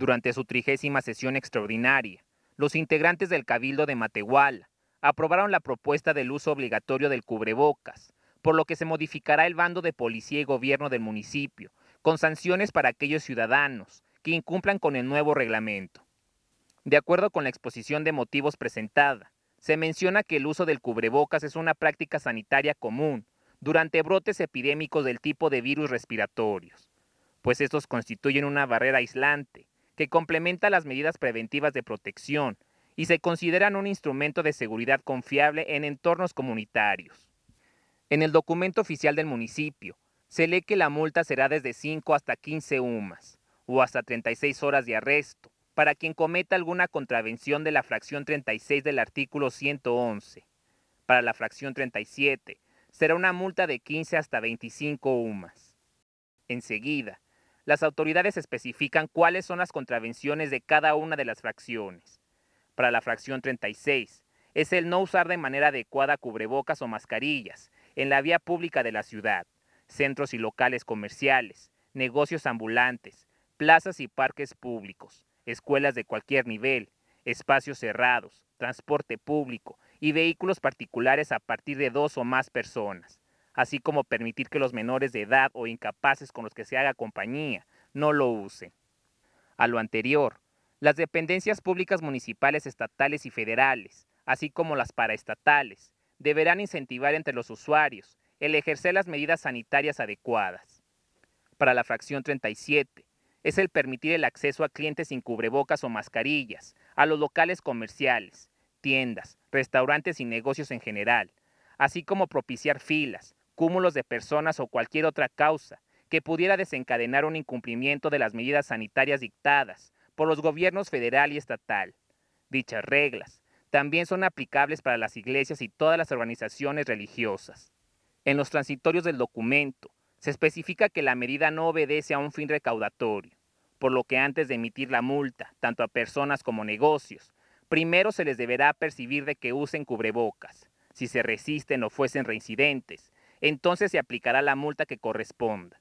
Durante su trigésima sesión extraordinaria, los integrantes del Cabildo de Matehuala aprobaron la propuesta del uso obligatorio del cubrebocas, por lo que se modificará el bando de policía y gobierno del municipio, con sanciones para aquellos ciudadanos que incumplan con el nuevo reglamento. De acuerdo con la exposición de motivos presentada, se menciona que el uso del cubrebocas es una práctica sanitaria común durante brotes epidémicos del tipo de virus respiratorios, pues estos constituyen una barrera aislante que complementa las medidas preventivas de protección y se consideran un instrumento de seguridad confiable en entornos comunitarios. En el documento oficial del municipio, se lee que la multa será desde 5 hasta 15 UMAS o hasta 36 horas de arresto para quien cometa alguna contravención de la fracción 36 del artículo 111. Para la fracción 37 será una multa de 15 hasta 25 UMAS. Enseguida, las autoridades especifican cuáles son las contravenciones de cada una de las fracciones. Para la fracción 36, es el no usar de manera adecuada cubrebocas o mascarillas en la vía pública de la ciudad, centros y locales comerciales, negocios ambulantes, plazas y parques públicos, escuelas de cualquier nivel, espacios cerrados, transporte público y vehículos particulares a partir de dos o más personas así como permitir que los menores de edad o incapaces con los que se haga compañía no lo usen. A lo anterior, las dependencias públicas municipales, estatales y federales, así como las paraestatales, deberán incentivar entre los usuarios el ejercer las medidas sanitarias adecuadas. Para la fracción 37, es el permitir el acceso a clientes sin cubrebocas o mascarillas, a los locales comerciales, tiendas, restaurantes y negocios en general, así como propiciar filas, cúmulos de personas o cualquier otra causa que pudiera desencadenar un incumplimiento de las medidas sanitarias dictadas por los gobiernos federal y estatal. Dichas reglas también son aplicables para las iglesias y todas las organizaciones religiosas. En los transitorios del documento se especifica que la medida no obedece a un fin recaudatorio, por lo que antes de emitir la multa, tanto a personas como negocios, primero se les deberá percibir de que usen cubrebocas, si se resisten o fuesen reincidentes, entonces se aplicará la multa que corresponda.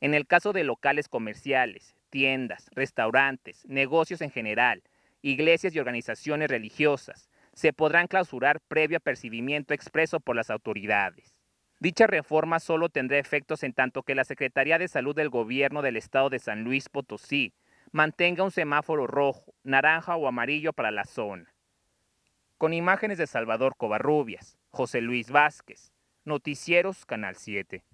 En el caso de locales comerciales, tiendas, restaurantes, negocios en general, iglesias y organizaciones religiosas, se podrán clausurar previo percibimiento expreso por las autoridades. Dicha reforma solo tendrá efectos en tanto que la Secretaría de Salud del Gobierno del Estado de San Luis Potosí mantenga un semáforo rojo, naranja o amarillo para la zona. Con imágenes de Salvador Covarrubias, José Luis Vázquez, Noticieros Canal 7.